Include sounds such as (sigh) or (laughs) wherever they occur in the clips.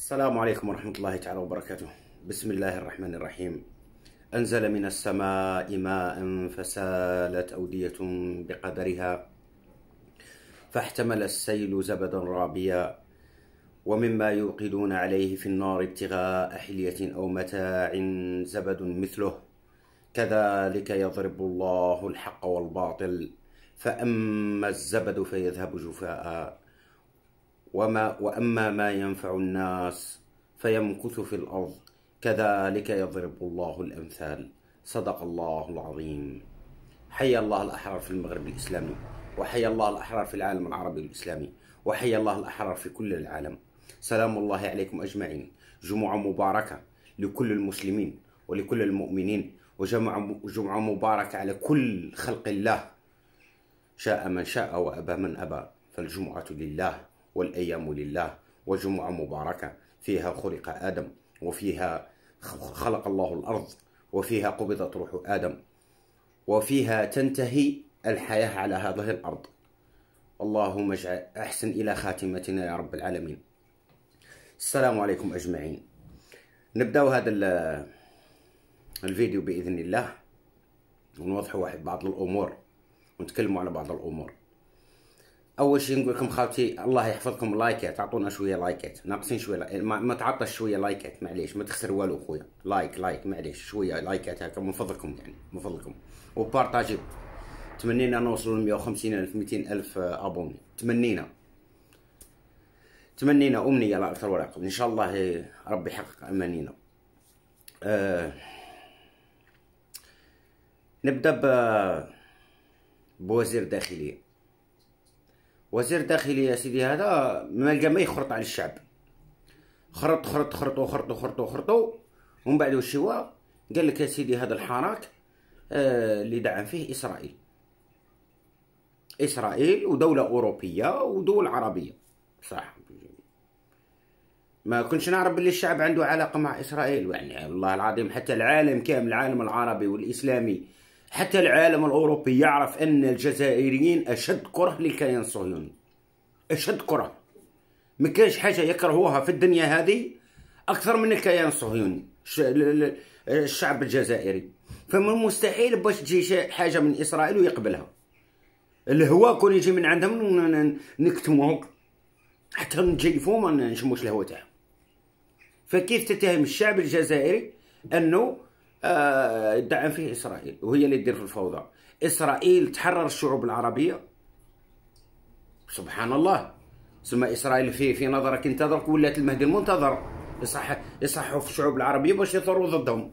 السلام عليكم ورحمة الله تعالى وبركاته بسم الله الرحمن الرحيم أنزل من السماء ماء فسالت أودية بقدرها فاحتمل السيل زبدا رابيا ومما يوقدون عليه في النار ابتغاء حلية أو متاع زبد مثله كذلك يضرب الله الحق والباطل فأما الزبد فيذهب جفاء وما وأما ما ينفع الناس فيمكث في الأرض كذلك يضرب الله الأمثال صدق الله العظيم حيا الله الأحرار في المغرب الإسلامي وحيا الله الأحرار في العالم العربي الإسلامي وحيا الله الأحرار في كل العالم سلام الله عليكم أجمعين جمعة مباركة لكل المسلمين ولكل المؤمنين وجمعة مباركة على كل خلق الله شاء من شاء وأبى من أبى فالجمعة لله والأيام لله وجمعة مباركة فيها خلق آدم وفيها خلق الله الأرض وفيها قبضت روح آدم وفيها تنتهي الحياة على هذه الأرض اللهم اجعل أحسن إلى خاتمتنا يا رب العالمين السلام عليكم أجمعين نبدأ هذا الفيديو بإذن الله ونوضح واحد بعض الأمور ونتكلموا على بعض الأمور اول شيء نقول لكم خالتي الله يحفظكم لايكات اعطونا شويه لايكات ناقصين شويه لايكات. ما, ما تعطش شويه لايكات معليش ما تخسر والو خويا لايك لايك معليش شويه لايكات هكا من فضلكم يعني من فضلكم وبارطاجيو تمنينا نوصلوا ل 150 الف 200 الف آه، ابوني تمنينا تمنينا امنيه لا اكثر ولا اقل ان شاء الله ربي يحقق امانينا أه نبدا ب بوزير داخليه وزير داخلي يا سيدي هذا ما لقى ما يخرط على الشعب خرط خرط خرط وخرط وخرط وخرط ومن بعد وش هو قال لك يا سيدي هذا الحراك آه دعم فيه اسرائيل اسرائيل ودوله اوروبيه ودول عربيه صح ما كنتش نعرف باللي الشعب عنده علاقه مع اسرائيل يعني والله العظيم حتى العالم كامل العالم العربي والاسلامي حتى العالم الأوروبي يعرف أن الجزائريين أشد كره لكيان الصهيوني أشد كره ما كاينش حاجة يكرهوها في الدنيا هذه أكثر من الكيان الصهيوني الشعب الجزائري فمن المستحيل باش تجي حاجة من إسرائيل ويقبلها الهواء كون يجي من عندهم نكتموه حتى نجيفوه ما نشموش الهواء تاعهم فكيف تتهم الشعب الجزائري أنه يدعم آه، فيه اسرائيل وهي اللي دير في الفوضى اسرائيل تحرر الشعوب العربيه سبحان الله تسمى اسرائيل في في نظرك انت درك ولات المهدي المنتظر يصح يصحوا في الشعوب العربيه باش يثوروا ضدهم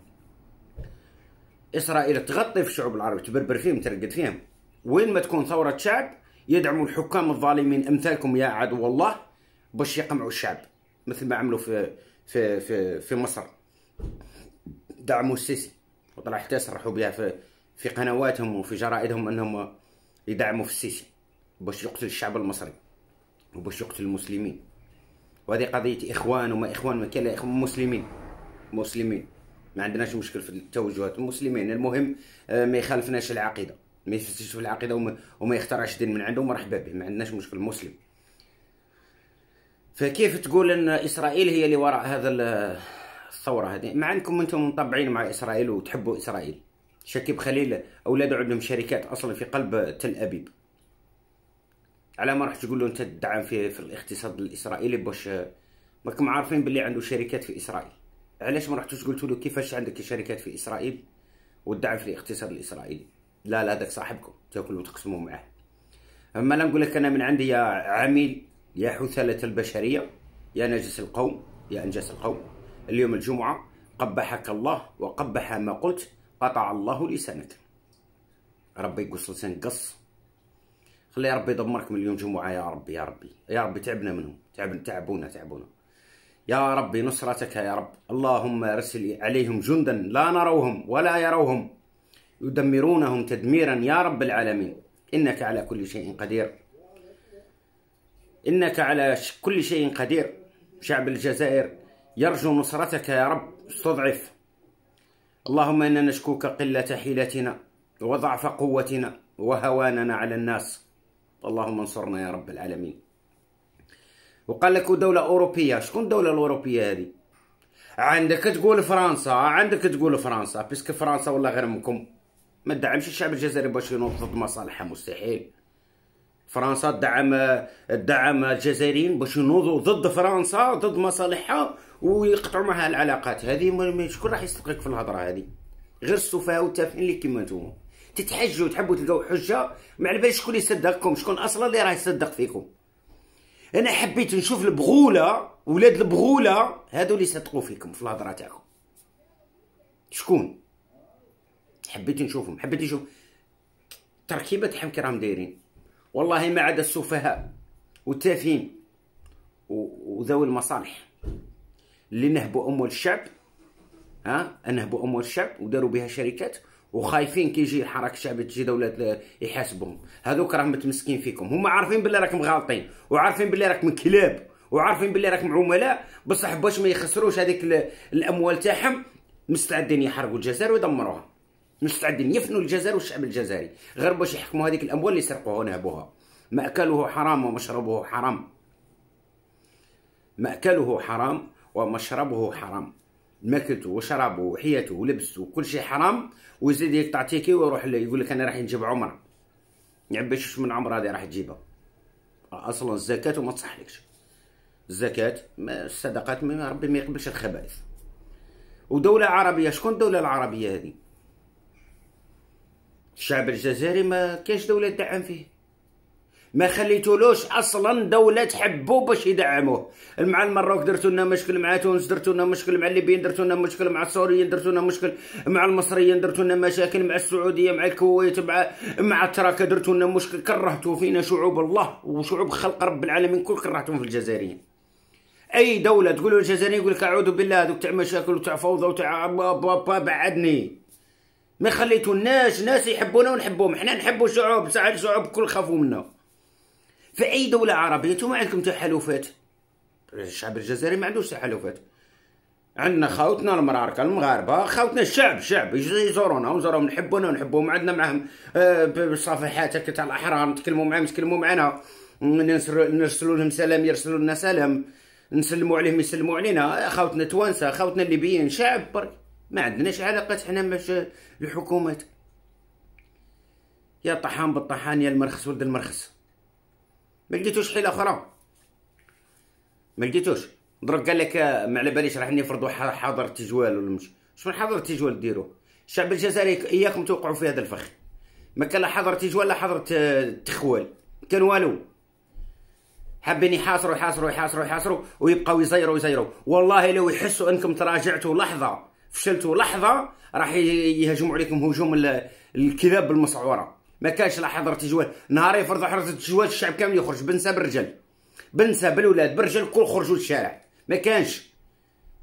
اسرائيل تغطي في الشعوب العربيه تبربر فيهم ترقد فيهم وين ما تكون ثوره شعب يدعموا الحكام الظالمين امثالكم يا عدو الله باش يقمعوا الشعب مثل ما عملوا في في في, في مصر دعموا السيسي وطلع حتى صرحوا بها في في قنواتهم وفي جرائدهم انهم يدعموا في السيسي باش يقتل الشعب المصري وباش يقتل المسلمين وهذه قضيه اخوان وما اخوان ما كان لا اخوان مسلمين مسلمين ما عندناش مشكل في التوجهات المسلمين المهم آه، ما يخالفناش العقيده ما يفسدش في العقيده وما, وما يخترعش دين من عنده مرحبا به ما عندناش مشكل مسلم فكيف تقول ان اسرائيل هي اللي وراء هذا الثوره هذه مع انكم انتم مطبعين مع اسرائيل وتحبوا اسرائيل شكيب خليل اولاده عندهم شركات اصلا في قلب تل ابيب على ما راح تقول له انت تدعم في في الاقتصاد الاسرائيلي باش آه، ماكم عارفين باللي عنده شركات في اسرائيل علاش ما رحتوش قلتوا له كيفاش عندك شركات في اسرائيل والدعم في الاقتصاد الاسرائيلي لا لا هذاك صاحبكم تاكلوا وتقسموا معاه اما لا نقول لك انا من عندي يا عميل يا حثاله البشريه يا نجس القوم يا انجاس القوم اليوم الجمعة قبحك الله وقبح ما قلت قطع الله لسانك ربي يقص لسانك قص خلي ربي يدمرك من اليوم جمعة يا ربي يا ربي يا ربي تعبنا منهم تعبنا تعبونا تعبونا يا ربي نصرتك يا رب اللهم ارسل عليهم جندا لا نروهم ولا يروهم يدمرونهم تدميرا يا رب العالمين انك على كل شيء قدير انك على كل شيء قدير شعب الجزائر يرجو نصرتك يا رب استضعف اللهم إنا نشكوك قلة حيلتنا وضعف قوتنا وهواننا على الناس اللهم انصرنا يا رب العالمين وقال لك دولة أوروبية شكون الدولة الأوروبية هذه عندك تقول فرنسا عندك تقول فرنسا بيسك فرنسا ولا غير منكم ما تدعمش الشعب الجزائري باش ينوض ضد مصالحها مستحيل فرنسا تدعم تدعم الجزائريين باش ينوضوا ضد فرنسا ضد مصالحها ويقطعوا معها العلاقات هذه شكون راح يصدقك في الهضره هذه غير السفهاء والتافهين اللي كيما نتوما تتحجوا تحبوا تلقاو حجه ما على بالش شكون يصدقكم شكون اصلا اللي راه يصدق فيكم انا حبيت نشوف البغوله ولاد البغوله هادو اللي صدقوا فيكم في الهضره تاعكم شكون حبيت نشوفهم حبيت نشوف تركيبه تاعهم كي راهم دايرين والله ما عدا السفهاء والتافهين وذوي المصالح اللي نهبوا اموال الشعب ها نهبوا اموال الشعب وداروا بها شركات وخايفين كي يجي الحراك الشعبي تجي دوله يحاسبهم هذوك راهم متمسكين فيكم هما عارفين باللي راكم غالطين وعارفين باللي راكم كلاب وعارفين باللي راكم عملاء بصح باش ما يخسروش هذيك الاموال تاعهم مستعدين يحرقوا الجزائر ويدمروها مستعدين يفنوا الجزائر والشعب الجزائري غير باش يحكموا هذيك الاموال اللي سرقوها ونهبوها ماكله حرام ومشربه حرام ماكله حرام ومشربه حرام ماكلته وشرابه وحياته ولبسه وكل شيء حرام ويزيد يقطع تيكي ويروح يقول لك انا راح نجيب عمره يعني باش من عمره هذه راح تجيبها اصلا الزكاه وما تصحلكش الزكاه الصدقات ما ربي ما يقبلش الخبائث ودولة عربية شكون الدولة العربية هذه الشعب الجزائري ما كاش دولة تدعم فيه ما خليتولوش اصلا دوله تحبو باش يدعموه مع المروك درتو لنا مشكل مع تونس درتو لنا مشكل مع الليبيين درتو لنا مشكل مع السوريين درتو لنا مشكل مع المصريين درتو لنا مشاكل مع السعوديه مع الكويت مع مع التراك درتو لنا مشكل كرهتو فينا شعوب الله وشعوب خلق رب العالمين كل كرهتهم في الجزائريين اي دوله تقول الجزائريين يقول لك اعوذ بالله هذوك تاع مشاكل وتاع فوضى وتاع بعدني ما خليتوناش ناس يحبونا ونحبوهم حنا نحبوا شعوب ساعات شعوب كل خافوا منا في اي دوله عربيه انتم عندكم تحالفات الشعب الجزائري ما عندوش تحالفات عندنا خاوتنا المراركه المغاربه خاوتنا الشعب الشعب يزورونا ونزورهم نحبونا ونحبهم عندنا معاهم آه، صفحات هكا تاع الاحرار نتكلمو معاهم يتكلموا معنا نرسلوا لهم سلام يرسلوا لنا سلام نسلموا عليهم يسلموا علينا خاوتنا توانسه خاوتنا الليبيين شعب برك ما عندناش علاقات حنا باش الحكومات يا طحان بالطحان يا المرخص ولد المرخص ما لقيتوش حيله اخرى ما لقيتوش ضرب قال لك ما على باليش راح نفرضوا حظر تجوال ولا مش شنو حظر تجوال ديروا الشعب الجزائري اياكم توقعوا في هذا الفخ ما كان لا حظر تجوال لا حظر تخوال كان والو حابين يحاصروا يحاصروا يحاصروا يحاصروا ويبقاو يزيروا يزيروا والله لو يحسوا انكم تراجعتوا لحظه فشلتوا لحظه راح يهاجموا عليكم هجوم الكذاب بالمسعوره ما كانش لا حضره تجوال نهار يفرضوا حضره التجوال الشعب كامل يخرج بنسى بالرجال بنسى بالولاد بالرجال الكل خرجوا للشارع ما كانش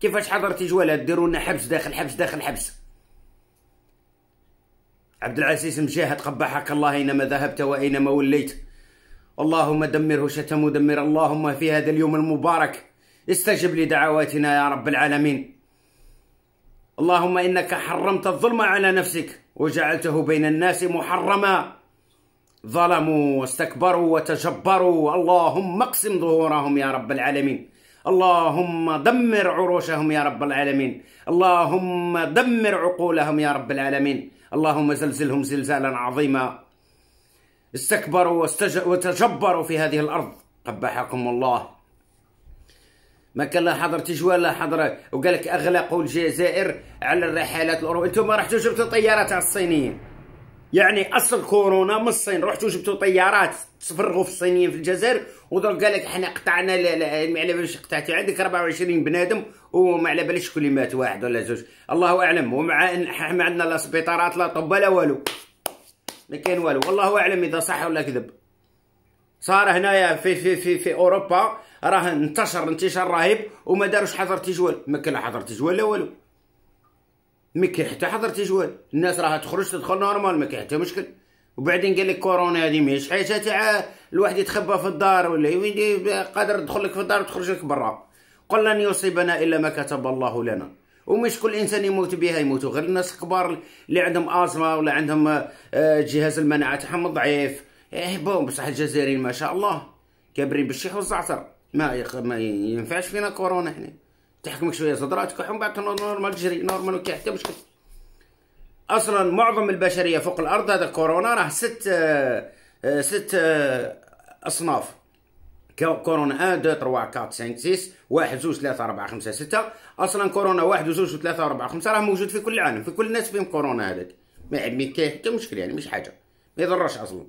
كيفاش حضره تجوال ديروا لنا حبس داخل حبس داخل حبس عبد العزيز مجاهد قبحك الله اينما ذهبت واينما وليت اللهم دمره شتم دمر اللهم في هذا اليوم المبارك استجب لدعواتنا يا رب العالمين اللهم انك حرمت الظلم على نفسك وجعلته بين الناس محرما ظلموا واستكبروا وتجبروا اللهم اقسم ظهورهم يا رب العالمين اللهم دمر عروشهم يا رب العالمين اللهم دمر عقولهم يا رب العالمين اللهم زلزلهم زلزالا عظيما استكبروا واستج... وتجبروا في هذه الارض قبحكم الله ما كان لا حضر تجوال لا حضر وقال لك اغلقوا الجزائر على الرحلات الاوروبيه انتم رحتوا جبتوا طيارات على الصينيين يعني اصل كورونا من الصين رحتوا جبتوا طيارات تفرغوا في الصينيين في الجزائر ودرك قال لك حنا قطعنا ما على باليش قطعتي عندك 24 بنادم وما على باليش شكون اللي مات واحد ولا زوج الله اعلم ومع ان ما عندنا لا سبيطارات لا طب لا والو ما كاين والو والله اعلم اذا صح ولا كذب صار هنايا في في في في اوروبا راه انتشر انتشار رهيب وما داروش حظر تجوال ما كان لا حظر تجوال لا والو ما كاين حتى حظر تجوال الناس راها تخرج تدخل نورمال ما كاين حتى مشكل وبعدين قال لك كورونا هذه ماهيش حاجه تاع الواحد يتخبى في الدار ولا قادر تدخل لك في الدار وتخرج لك برا قل لن يصيبنا الا ما كتب الله لنا ومش كل انسان يموت بها يموت غير الناس الكبار اللي عندهم ازمه ولا عندهم آه، جهاز المناعه تاعهم ضعيف ايه بون بصح الجزائريين ما شاء الله كابرين بالشيخ والزعتر ما يق... ما ينفعش فينا كورونا هنا تحكمك شويه صدراتك ومن بعد نورمال تجري نورمال وكي حتى مشكل اصلا معظم البشريه فوق الارض هذا كورونا راه ست آه، آه، ست آه، اصناف كورونا 1 2 3 4 5 6 1 2 3 4 5 6 اصلا كورونا 1 و2 و3 و4 5 راه موجود في كل العالم في كل الناس فيهم كورونا هذاك ما يعني كاين حتى مشكل يعني مش حاجه ما يضرش اصلا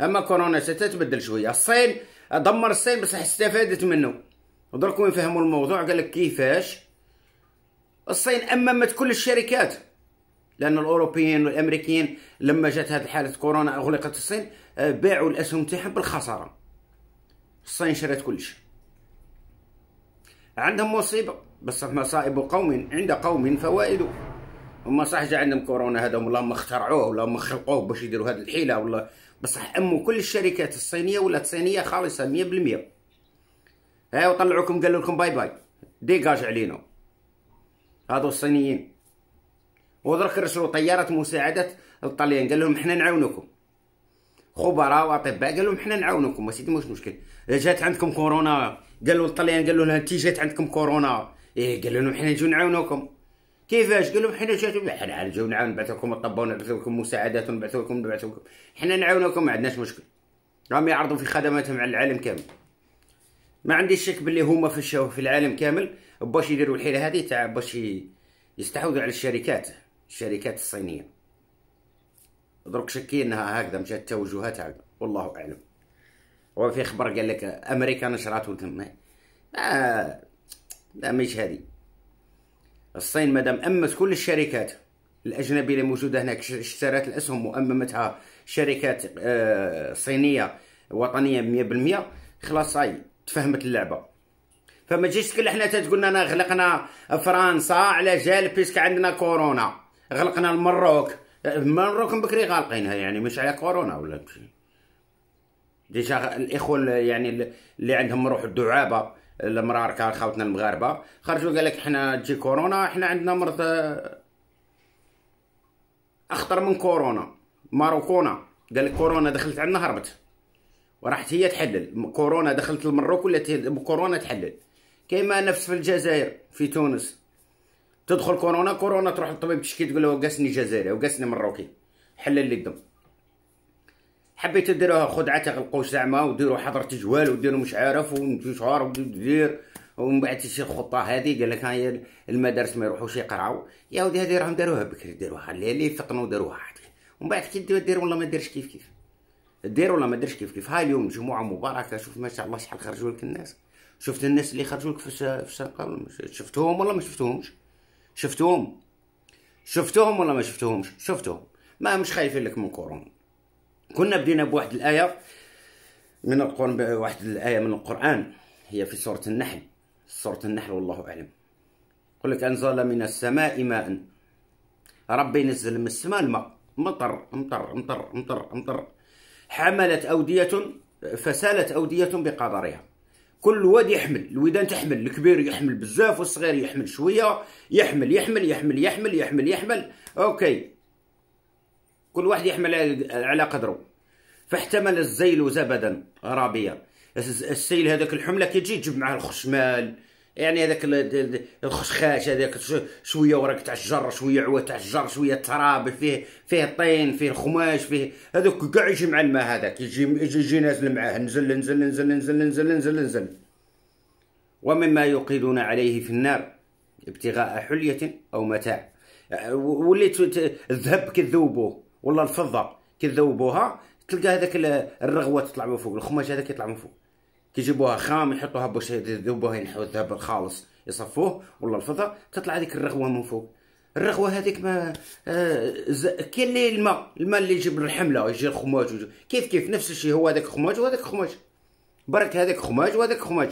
اما كورونا 6 تبدل شويه الصين دمر الصين بصح استفادت منه ودرك وين الموضوع قال لك كيفاش الصين اممت كل الشركات لان الاوروبيين والامريكيين لما جات هذه حاله كورونا اغلقت الصين آه، باعوا الاسهم تاعهم بالخساره الصين شرت كلش عندهم مصيبه بس مصائب قوم عند قوم فوائد هما صح جا عندهم كورونا هذا ولا ما اخترعوه ولا ما خلقوه باش يديروا هذه الحيله ولا بصح امو كل الشركات الصينيه ولات صينيه خالصه 100% ها وطلعوكم قالوا لكم باي باي ديجاج علينا هادو الصينيين ودرك رسلوا طياره مساعده للطليان قال لهم حنا نعاونوكم خبراء واطباء قال لهم حنا نعاونوكم ما سيدي مش مشكل جات عندكم كورونا قالوا للطليان قالوا لها انت جات عندكم كورونا ايه قالوا لهم حنا نجيو نعاونوكم كيفاش قال لهم حنا جاتو حنا نعاون نبعث لكم الطب ونبعث لكم مساعدات ونبعث لكم نبعث لكم حنا نعاونوكم ما عندناش مشكل راهم يعرضوا في خدماتهم على العالم كامل ما عنديش شك باللي هما الشو في العالم كامل باش يديروا الحيله هذه تاع باش يستحوذوا على الشركات الشركات الصينيه درك انها هكذا مشات التوجهات هكذا والله اعلم وفي خبر قال لك امريكا نشرات وتم آه لا مش هذه الصين مادام امت كل الشركات الاجنبيه اللي موجوده هناك اشترت الاسهم واممتها شركات آه، صينيه وطنيه 100% خلاص هاي تفهمت اللعبه فما تجيش تكلح حنا تقولنا انا غلقنا فرنسا على جال بيسك عندنا كورونا غلقنا المروك المروك بكري غالقينها يعني مش على كورونا ولا ديجا الاخوه يعني اللي عندهم روح الدعابه المرار كان خاوتنا المغاربه خرجوا قال لك حنا تجي كورونا حنا عندنا مرض آه، اخطر من كورونا ماروكونا قال لك كورونا دخلت عندنا هربت وراحت هي تحلل كورونا دخلت المروك ولا كورونا تحلل كيما نفس في الجزائر في تونس تدخل كورونا كورونا تروح للطبيب تشكي تقول له قاسني جزائري وقاسني مروكي حلل لي الدم حبيتوا ديروها خدعه تاع القوس زعما وديروا حضرة جوال وديروا مش عارف وانتشار ودير ومن بعد تشي الخطه هذه قال لك هاي المدارس ما يروحوش يقراو يا ودي هذه راهم داروها بكري داروها اللي فطنوا داروها عادي ومن بعد كي دير والله ما ديرش كيف كيف دير والله ما ديرش كيف كيف هاي اليوم جمعه مباركه شوف ما شاء الله شحال خرجوا لك الناس شفت الناس اللي خرجوا لك في السنقه شفتوهم ولا ما شفتوهمش شفتوهم شفتوهم ولا ما شفتوهمش شفتوهم ما مش خايفين لك من كورونا كنا بدينا بواحد الايه من القرآن بواحد الايه من القران هي في سوره النحل سوره النحل والله اعلم يقول لك انزل من السماء ماء ربي نزل من السماء الماء مطر مطر مطر مطر مطر حملت اوديه فسالت اوديه بقدرها كل واد يحمل الودان تحمل الكبير يحمل بزاف والصغير يحمل شويه يحمل يحمل يحمل يحمل يحمل يحمل, يحمل. اوكي كل واحد يحمل على قدره فاحتمل الزيل زبدا رابيا السيل هذاك الحمله كيجي تجيب معاه الخشمال يعني هذاك الخشخاش هذاك شويه ورق تاع الجر شويه عوه تاع الجر شويه تراب فيه فيه طين فيه خماش فيه هذوك كاع يجي مع الماء هذاك يجي يجي نازل معاه نزل نزل نزل نزل نزل نزل نزل ومما يوقدون عليه في النار ابتغاء حليه او متاع أه، وليت الذهب كذوبوه ولا الفضه كيذوبوها تلقى هذاك الرغوه تطلع من فوق الخماج هذا كيطلع من فوق كيجيبوها خام يحطوها بوش يذوبوها ينحوا الذهب الخالص يصفوه ولا الفضه تطلع هذيك الرغوه من فوق الرغوه هذيك ما آه كي كاين اللي الماء الماء اللي يجيب الحمله يجي الخماج كيف كيف نفس الشيء هو هذاك خماج وهذاك خماج برك هذاك خماج وهذاك خماج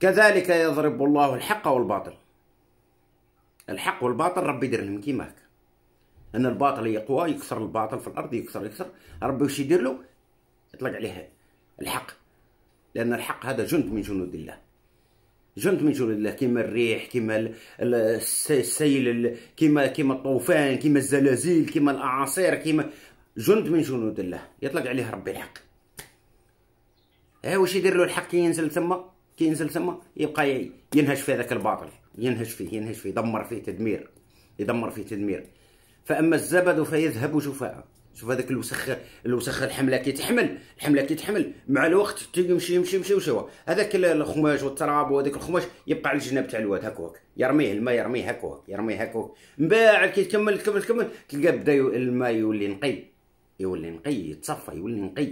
كذلك يضرب الله الحق والباطل الحق والباطل ربي يدير لهم كيما هكا ان الباطل يقوى يكسر الباطل في الارض يكسر يكسر ربي واش يدير له يطلق عليه الحق لان الحق هذا جند من جنود الله جند من جنود الله كما الريح كما السيل كما كما الطوفان كما الزلازل كما الاعاصير كما جند من جنود الله يطلق عليه ربي الحق ها إيه، واش يدير له الحق ينزل تما كي ينزل تما يبقى ينهش في هذاك الباطل ينهش فيه ينهش فيه يدمر فيه تدمير يدمر فيه تدمير فاما الزبد فيذهب جفاء شوف هذاك الوسخ الوسخ الحمله كيتحمل الحمله كيتحمل مع الوقت تيمشي يمشي يمشي وشوا هذاك الخماج والتراب وهذاك الخماج يبقى على الجناب تاع الواد هكاك يرميه الماء يرميه هكاك يرميه هكاك من بعد كي تكمل تكمل تكمل تلقى بدا الماء يولي نقي يولي نقي يتصفى يولي نقي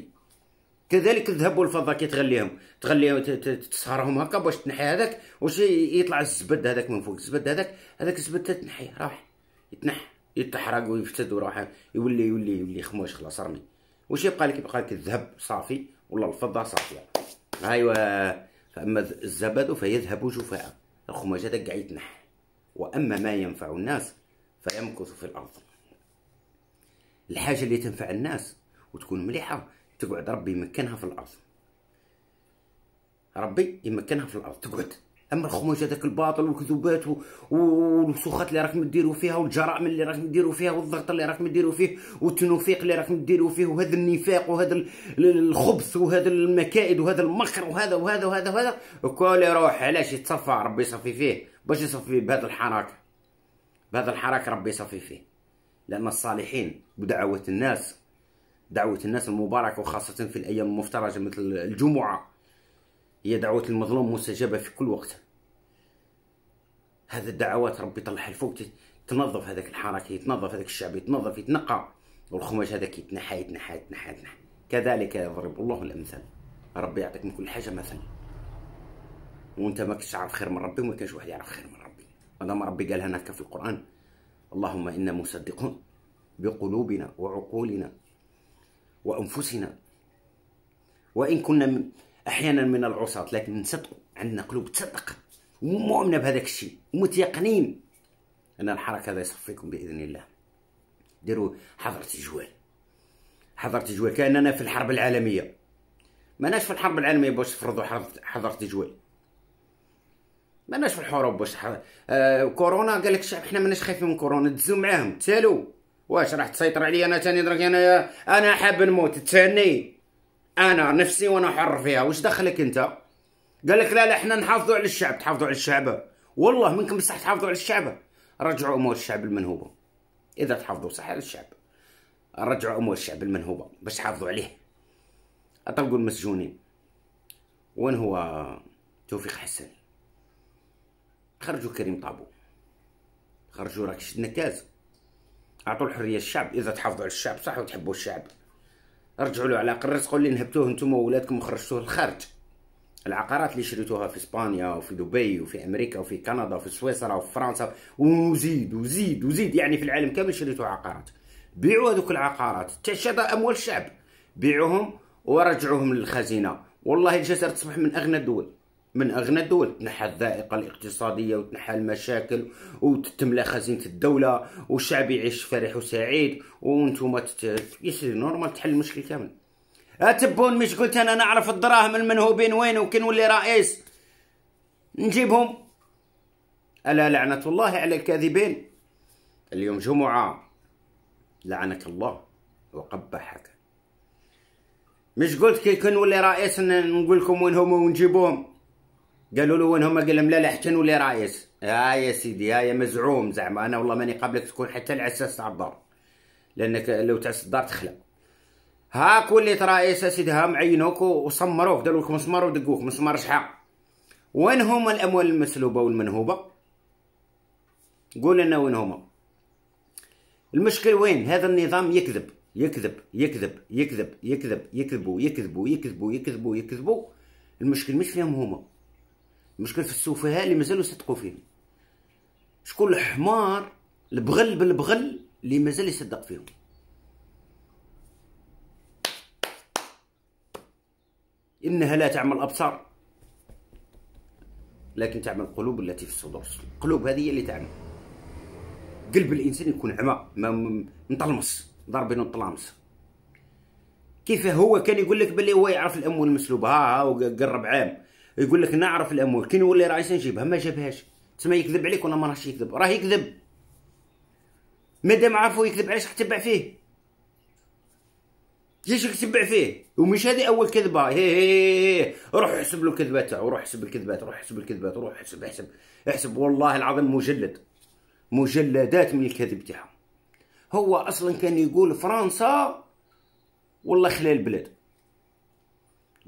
كذلك الذهب والفضه كي تغليهم تغليهم تسهرهم هكا باش تنحي هذاك واش يطلع الزبد هذاك من فوق الزبد هذاك هذاك الزبد تنحيه راح يتنحى يتحرق ويفسد وراح يولي يولي يولي خموش خلاص رمي واش يبقى لك يبقى لك الذهب صافي ولا الفضه صافيه ايوا فاما الزبد فيذهب جفاء الخماش هذا كاع يتنح واما ما ينفع الناس فيمكث في الارض الحاجه اللي تنفع الناس وتكون مليحه تقعد ربي يمكنها في الارض ربي يمكنها في الارض تقعد اما الخموج هذاك الباطل والكذوبات والوسوخات اللي راكم ديروا فيها والجرائم اللي راكم ديروا فيها والضغط اللي راكم ديروا فيه والتنفيق اللي راكم ديروا فيه وهذا النفاق وهذا الخبث وهذا المكائد وهذا المخر وهذا وهذا وهذا وهذا الكل يروح علاش يتصفى ربي يصفي فيه باش يصفي بهذا الحراك بهذا الحراك ربي يصفي فيه لان الصالحين ودعوه الناس دعوه الناس المباركه وخاصه في الايام المفترجه مثل الجمعه هي دعوة المظلوم مستجابة في كل وقت هذه الدعوات ربي يطلعها الفوق تنظف هذاك الحركة يتنظف هذاك الشعب يتنظف يتنقى والخماش هذاك يتنحى يتنحى يتنحى يتنحى كذلك يضرب الله الأمثال ربي يعطيك من كل حاجة مثل وانت ما كنتش تعرف خير من ربي وما كانش واحد يعرف خير من ربي مادام ربي قالها هناك في القرآن اللهم إنا مصدقون بقلوبنا وعقولنا وأنفسنا وإن كنا احيانا من العصاة لكن نصدق عندنا قلوب تصدق ومؤمنه بهذاك الشيء ومتيقنين ان الحركه هذا يصفيكم باذن الله ديروا حضره الجوال حضره الجوال كاننا في الحرب العالميه ماناش في الحرب العالميه باش تفرضوا حضره الجوال ماناش في الحروب باش حر... آه كورونا قال لك الشعب حنا ماناش خايفين من كورونا دزو معاهم تسالوا واش راح تسيطر عليا انا تاني درك انا انا حاب نموت تسالني انا نفسي وانا حر فيها واش دخلك انت قال لك لا لا حنا نحافظوا على الشعب تحافظوا على الشعب والله منكم بصح تحافظوا على الشعب رجعوا امور الشعب المنهوبه اذا تحافظوا صح على الشعب رجعوا امور الشعب المنهوبه باش تحافظوا عليه اطلقوا المسجونين وين هو توفيق حسن خرجوا كريم طابو خرجوا راكش النكاز اعطوا الحريه الشعب اذا تحافظوا على الشعب صح وتحبوا الشعب رجعوا له على الرزق اللي نهبتوه نتوما وولادكم وخرجتوه للخارج العقارات اللي شريتوها في اسبانيا وفي دبي وفي امريكا وفي كندا وفي سويسرا وفي فرنسا وزيد وزيد وزيد يعني في العالم كامل شريتوا عقارات بيعوا هذوك العقارات تشد اموال الشعب بيعوهم ورجعوهم للخزينه والله الجزائر تصبح من اغنى الدول من أغنى الدول تنحى الذائقة الاقتصادية وتنحى المشاكل وتتملى خزينة الدولة والشعب يعيش فرح وسعيد وانتم يسير نورمال تحل المشكل كامل اتبون مش قلت انا نعرف الدراهم المنهوبين وين وكن نولي رئيس نجيبهم الا لعنه الله على الكاذبين اليوم جمعه لعنك الله وقبحك مش قلت كي كنولي رئيس نقول لكم وين هما ونجيبوهم قالوا له وين هما قال لهم لا لا حتى نولي رايس ها يا سيدي ها يا مزعوم زعما انا والله ماني قابلك تكون حتى العساس تاع الدار لانك لو تعس الدار تخلع ها كل رايس سيدي ها معينوك وسمروك داروا لك مسمار ودقوك مسمار شحال وين هما الاموال المسلوبه والمنهوبه قول لنا وين هما المشكل وين هذا النظام يكذب يكذب يكذب يكذب يكذب يكذبوا يكذبوا يكذبوا يكذبوا يكذبوا المشكل مش فيهم هما المشكل في السفهاء اللي مازالوا يصدقوا فيهم شكون الحمار البغل بالبغل اللي مازال يصدق فيهم انها لا تعمل الابصار لكن تعمل القلوب التي في الصدور القلوب هذه هي اللي تعمل قلب الانسان يكون عمى ما مطلمس ضاربين الطلامس كيف هو كان يقول لك بلي هو يعرف الام والمسلوب ها ها وقرب عام يقول لك نعرف الامور كي نولي رئيس نجيبها ما جابهاش تسمى يكذب عليك ولا ما راهش يكذب راه يكذب مادام عرفو يكذب علاش تبع فيه ليش تبع فيه ومش هذه اول كذبه هي هي هي روح احسب له الكذبات تاعو روح احسب الكذبات روح احسب الكذبات روح احسب احسب احسب والله العظيم مجلد مجلدات من الكذب تاعهم هو اصلا كان يقول فرنسا والله خلال البلاد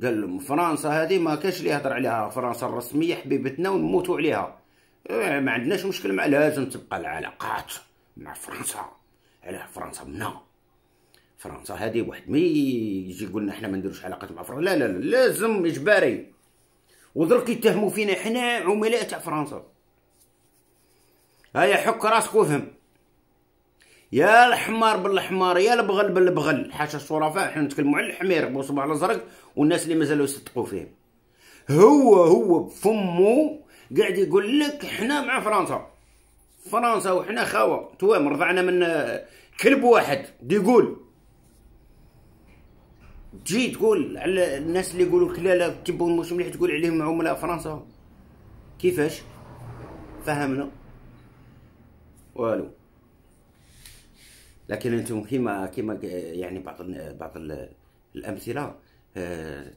قال لهم فرنسا هذه ما كاش اللي يهضر عليها فرنسا الرسميه حبيبتنا ونموتوا عليها إيه، ما عندناش مشكل مع لازم تبقى العلاقات مع فرنسا علاه فرنسا منا فرنسا هذه واحد ما يجي يقول لنا حنا ما نديروش علاقات مع فرنسا لا لا لا لازم اجباري ودرك يتهموا فينا حنا عملاء تاع فرنسا هيا حك راسك وفهم يا الحمار بالحمار يا البغل بالبغل حاشا الشرفاء حنا نتكلموا على الحمير بوصبع الازرق والناس اللي مازالوا يصدقوا فيه هو هو بفمو قاعد يقول لك حنا مع فرنسا فرنسا وحنا خاوه توام رضعنا من كلب واحد ديقول تجي تقول على الناس اللي يقولوا لا لا تبون مش مليح تقول عليهم عملاء فرنسا كيفاش فهمنا والو لكن انتم كما كما يعني بعض بعض الامثله آه،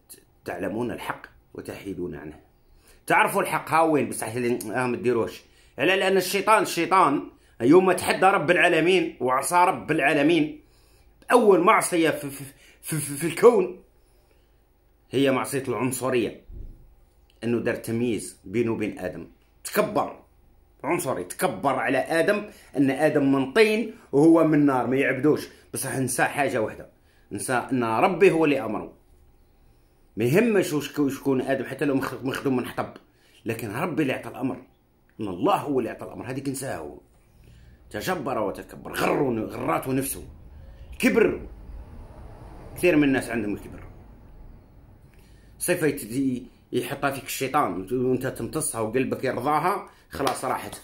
تعلمون الحق وتحيدون عنه تعرفوا الحق ها وين بصح اه ما ديروش على لان الشيطان الشيطان يوم تحدى رب العالمين وعصى رب العالمين اول معصيه في, في, في, في, في الكون هي معصيه العنصريه انه دار تمييز بينه وبين ادم تكبر عنصري تكبر على ادم ان ادم من طين وهو من نار ما يعبدوش بصح نسى حاجه واحده نسى ان ربي هو اللي امره ما يهمش شكون ادم حتى لو مخدوم من حطب لكن ربي اللي عطى الامر ان الله هو اللي عطى الامر هذيك نساها هو تجبر وتكبر غر غراته نفسه كبر كثير من الناس عندهم الكبر صفه يحطها فيك الشيطان وانت تمتصها وقلبك يرضاها خلاص راحت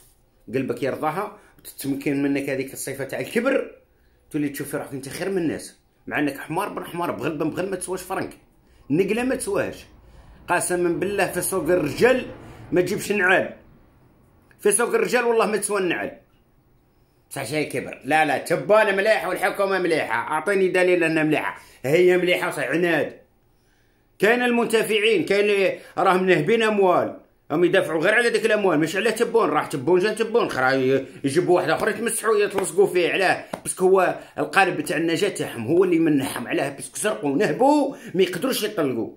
قلبك يرضاها تتمكن منك هذيك الصفه تاع الكبر تولي تشوف روحك انت خير من الناس مع انك حمار بن حمار بغلب بغل ما تسواش فرنك نقله ما تسواش قسما بالله في سوق الرجال ما تجيبش نعال في سوق الرجال والله ما تسوى النعال بصح شي كبر لا لا تبانه مليحه والحكومه مليحه اعطيني دليل انها مليحه هي مليحه صح عناد كاين المنتفعين كاين راهم نهبين اموال هم يدافعوا غير على ديك الاموال مش على تبون راح تبون جا تبون خرا يجيبوا واحد اخر يتمسحوا يتلصقوا فيه علاه باسكو هو القالب تاع النجاه تاعهم هو اللي منحهم علاه باسكو سرقوا نهبوا ما يقدروش يطلقوا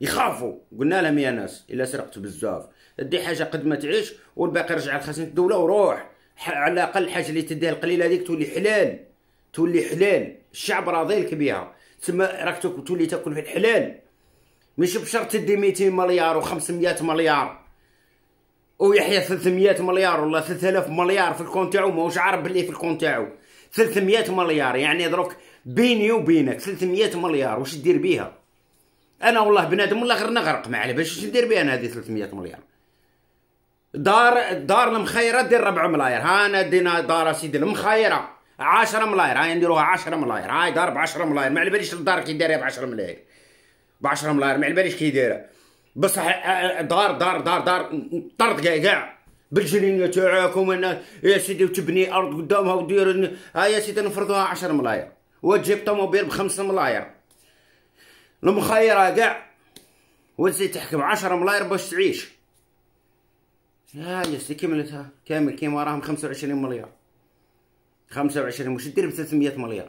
يخافوا قلنا لهم يا ناس الا سرقت بزاف دي حاجه قد ما تعيش والباقي رجع لخزينه الدوله وروح على الاقل حاجه اللي تديها القليله هذيك تولي حلال تولي حلال الشعب راضي لك بها تسمى راك تولي تاكل في الحلال مش بشرط تدي 200 مليار و500 مليار ويحيى 300 مليار ولا 3000 مليار في الكون تاعو ماهوش عارف بلي في الكون تاعو 300 مليار يعني دروك بيني وبينك 300 مليار واش دير بيها انا والله بنادم ولا غير نغرق ما على باش ندير بها انا هذه 300 مليار دار دار المخيره دير ربع ملاير ها انا دينا دار سيدي المخيره 10 ملاير هاي نديروها 10 ملاير هاي دار ب 10 ملاير ما على باليش الدار كي دايرها ب 10 ملاير ب 10 ملاير ما على باليش كي دايره بصح دار دار دار دار طرد كاع كاع بالجنينه تاعكم انا يا سيدي وتبني ارض قدامها ودير ها يا سيدي نفرضوها 10 ملاير وتجيب طوموبيل ب 5 ملاير المخيره كاع وزي تحكم 10 ملاير باش تعيش ها يا سيدي كملتها كامل كيما راهم 25 مليار 25 واش دير ب 300 مليار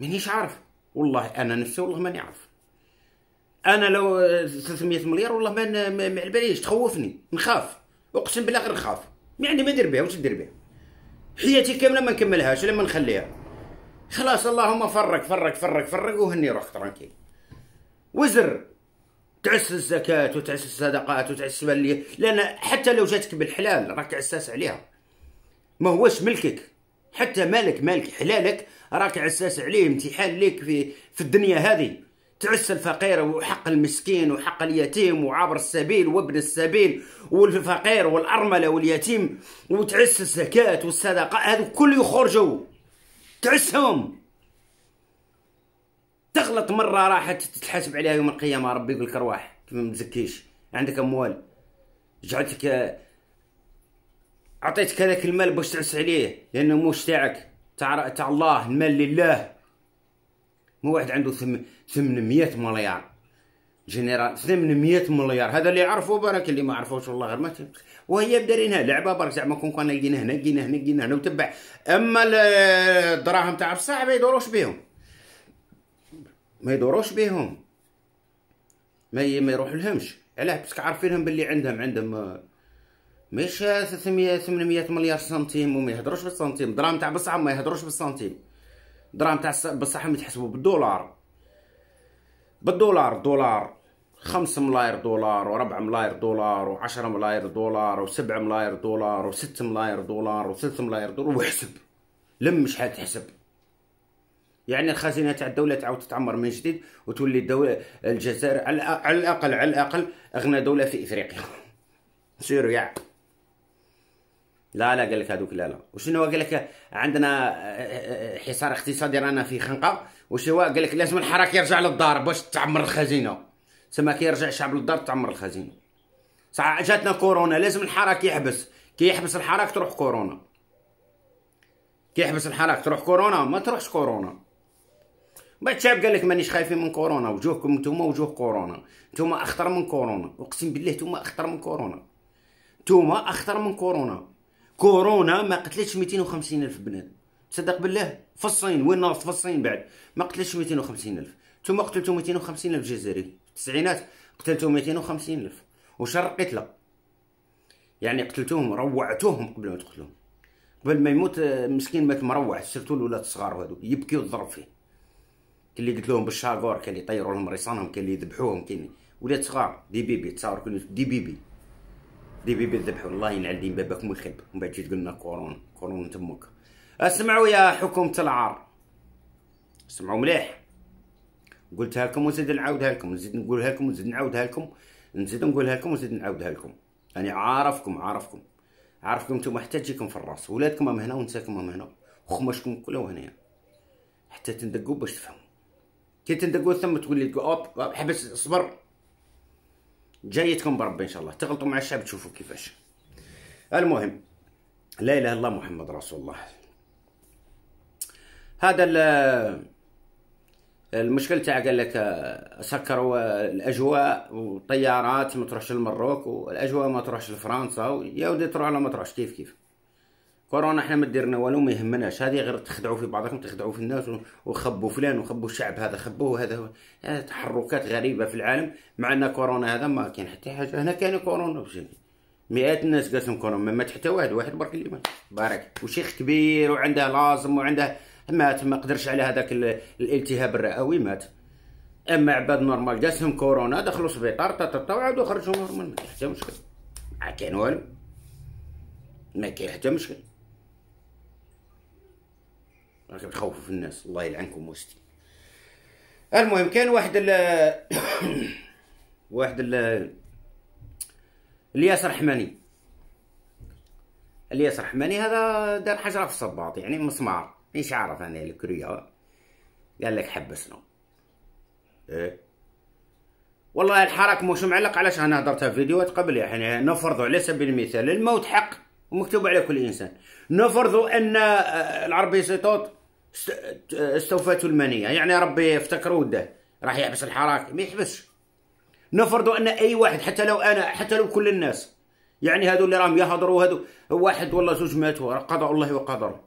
مانيش عارف والله انا نفسي والله ماني عارف انا لو 300 مليار والله ما ما على باليش تخوفني نخاف اقسم بالله غير نخاف ما عندي ما ندير بها واش ندير بها حياتي كامله ما نكملهاش لما نخليها خلاص اللهم فرق فرق فرق فرق وهني روحك ترانكيل وزر تعس الزكاة وتعس الصدقات وتعس اللي لان حتى لو جاتك بالحلال راك عساس عليها ما هوش ملكك حتى مالك مالك حلالك راك عساس عليه امتحان ليك في في الدنيا هذه تعس الفقير وحق المسكين وحق اليتيم وعبر السبيل وابن السبيل والفقير والأرملة واليتيم وتعس الزكاة والصدقة هذو كل يخرجوا تعسهم تغلط مرة راح تتحاسب عليها يوم القيامة ربي يقول لك ارواح ما متزكيش عندك أموال جعلتك أعطيتك هذاك المال باش تعس عليه لأنه موش تاعك تاع تاع الله المال لله مو واحد عنده 800 مليار جنرال 800 مليار هذا اللي عرفوا برك اللي ما عرفوش والله غير ما وهي دايرينها لعبه برك زعما كون كنا لقينا هنا لقينا هنا لقينا هنا وتبع اما الدراهم تاع الساعه ما يدوروش بهم ما يدوروش بهم ما ما يروح لهمش علاه باسكو عارفينهم باللي عندهم عندهم مش 300 800 مليار سنتيم وما يهضروش بالسنتيم درام تاع بصح ما يهضروش بالسنتيم درام تاع بصحة يتحسبوا بالدولار بالدولار دولار 5 ملاير دولار و4 ملاير دولار و10 ملاير دولار و7 ملاير دولار و6 ملاير دولار و3 ملاير دولار وحسب لم شحال تحسب يعني الخزينه تاع الدوله تعاود تتعمر من جديد وتولي الدوله الجزائر على الاقل على الاقل اغنى دوله في افريقيا (laughs) سيرو يعني لا لا قال لك هذوك لا لا وشنو قال لك عندنا آه، آه، آه، حصار اقتصادي رانا في خنقه وشنو قال لك لازم الحراك يرجع للدار باش تعمر الخزينه سما كيرجع الشعب للدار تعمر الخزينه صح جاتنا كورونا لازم الحراك يحبس كي يحبس الحراك تروح كورونا كي يحبس الحراك تروح كورونا ما تروحش كورونا بعد شاب قال لك مانيش خايفين من كورونا وجوهكم نتوما وجوه كورونا نتوما اخطر من كورونا اقسم بالله نتوما اخطر من كورونا نتوما اخطر من كورونا كورونا ما قتلتش 250 الف بنادم تصدق بالله في الصين وين ناص في الصين بعد ما قتلتش 250 الف ثم قتلتو 250 الف جزائري في التسعينات قتلتو 250 الف وشر قتله يعني قتلتوهم روعتوهم قبل ما تقتلوهم قبل ما يموت آه، مسكين مات مروع سيرتو الولاد الصغار هادو يبكيو وتضرب فيه كاين اللي قتلوهم بالشاغور كاين اللي طيروا لهم ريصانهم كاين اللي يذبحوهم كاين ولاد صغار دي بيبي تصاور كل دي بيبي ديبي بالذبح والله ينعل دين بابك ويخب ومن بعد جيت قلنا كورونا كورونا تمك اسمعوا يا حكومه العار اسمعوا مليح قلتها لكم ونزيد نعاودها لكم نزيد نقولها لكم ونزيد نعاودها لكم نزيد نقولها لكم ونزيد نعاودها لكم انا يعني عارفكم عارفكم عارفكم نتوما حتى تجيكم في الراس ولادكم هم هنا ونساكم هم هنا وخماشكم كله هنايا حتى تندقوا باش تفهموا كي تندقوا ثم تولي اوب حبس صبر جايتكم بربي ان شاء الله تغلطوا مع الشعب تشوفوا كيفاش المهم لا اله الا الله محمد رسول الله هذا المشكل تاع قال لك سكروا الاجواء والطيارات ما تروحش للمروك والاجواء ما تروحش لفرنسا يا ودي تروح ولا ما تروحش كيف كيف كورونا احنا ما ديرنا والو ما يهمناش هذه غير تخدعوا في بعضكم تخدعوا في الناس وخبوا فلان وخبوا الشعب هذا خبوه هذا آه، تحركات غريبه في العالم مع ان كورونا هذا ما كاين حتى حاجه هنا كان كورونا بجد مئات الناس قاسم كورونا ما مات حتى واحد واحد برك اللي مات بارك وشيخ كبير وعنده لازم وعنده مات ما قدرش على هذاك الالتهاب الرئوي مات اما عباد نورمال قاسهم كورونا دخلوا سبيطار تططوا وعاودوا خرجوا نورمال ما كاين حتى مشكل ما كاين والو ما كاين حتى مشكل راكم تخوفوا في الناس الله يلعنكم وستي المهم كان واحد ال (coughs) واحد ال الياس رحماني الياس رحماني هذا دار حجره في الصباط يعني مسمار مش عارف انا الكريه قال لك حبسنا ايه والله الحراك موش معلق علاش انا هضرتها في فيديوهات قبل يعني نفرض على سبيل المثال الموت حق ومكتوب على كل انسان نفرض ان العربي سيطوط استوفته المنيه يعني ربي افتكر وده راح يحبس الحراك ما يحبسش نفرض ان اي واحد حتى لو انا حتى لو كل الناس يعني هذو اللي راهم يهضروا هذو واحد والله زوج ماتوا قضاء الله وقدره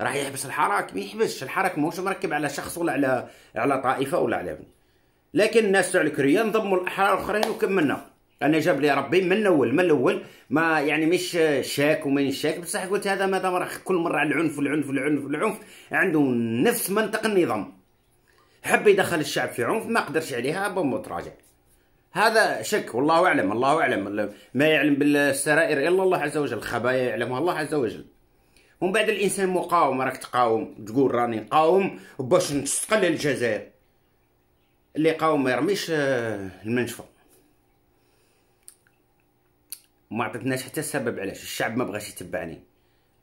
راح يحبس الحراك ما يحبسش الحراك ماهوش مركب على شخص ولا على على طائفه ولا على لكن الناس تاع الكريه انضموا الاحرار الاخرين وكملنا انا جاب لي ربي من الاول من الاول ما يعني مش شاك ومن شاك بصح قلت هذا مادام راه كل مره على العنف العنف العنف العنف عنده نفس منطق النظام حب يدخل الشعب في عنف ما قدرش عليها بوم تراجع هذا شك والله اعلم الله اعلم ما يعلم بالسرائر الا الله عز وجل الخبايا يعلمها الله عز وجل ومن بعد الانسان مقاوم راك تقاوم تقول راني نقاوم باش نستقل الجزائر اللي قاوم ما يرميش آه، المنشفه وما عطيتناش حتى السبب علاش الشعب ما بغاش يتبعني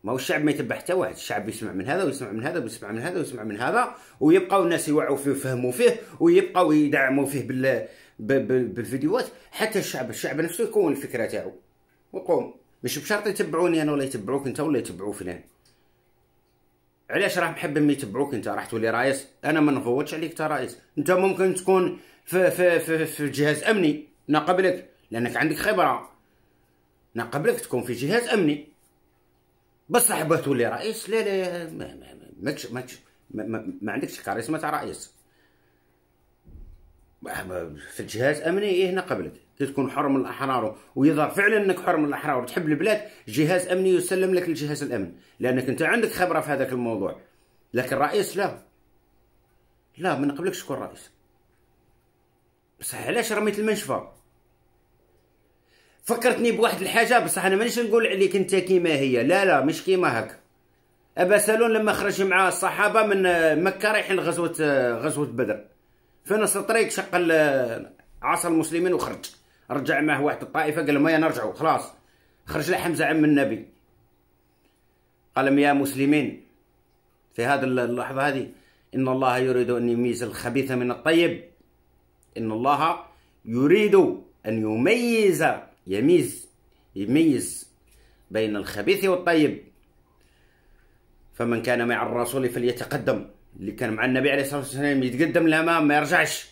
ما هو الشعب ما يتبع حتى واحد الشعب يسمع من هذا ويسمع من هذا ويسمع من هذا ويسمع من هذا ويبقاو الناس يوعوا فيه ويفهموا فيه ويبقاو يدعموا فيه بال بالفيديوهات حتى الشعب الشعب نفسه يكون الفكره تاعو ويقوم مش بشرط يتبعوني انا ولا يتبعوك انت ولا يتبعوا فلان علاش راه ما يتبعوك انت راح تولي رئيس انا ما نغوتش عليك تا رئيس انت ممكن تكون في في في, في جهاز امني انا قبلك لانك عندك خبره انا قبلك تكون في جهاز امني بصح باه تولي رئيس لا لا ما ما ما ما, ما, ما عندكش كاريزما تاع رئيس في الجهاز امني ايه هنا قبلك كي تكون حر من الاحرار ويظهر فعلا انك حر من الاحرار وتحب البلاد جهاز امني يسلم لك الجهاز الامن لانك انت عندك خبره في هذاك الموضوع لكن رئيس لا لا ما نقبلكش تكون رئيس بصح علاش رميت المنشفه فكرتني بواحد الحاجه بصح انا مانيش نقول عليك انت كيما هي لا لا مش كيما هكا ابا سالون لما خرج مع الصحابه من مكه رايحين لغزوه غزوه بدر نص الطريق شق عصا المسلمين وخرج رجع معه واحد الطائفه قال لهم يا نرجعوا خلاص خرج له حمزه عم النبي قال لهم يا مسلمين في هذه اللحظه هذه ان الله يريد ان يميز الخبيث من الطيب ان الله يريد ان يميز يميز يميز بين الخبيث والطيب فمن كان مع الرسول فليتقدم اللي كان مع النبي عليه الصلاه والسلام يتقدم للامام ما يرجعش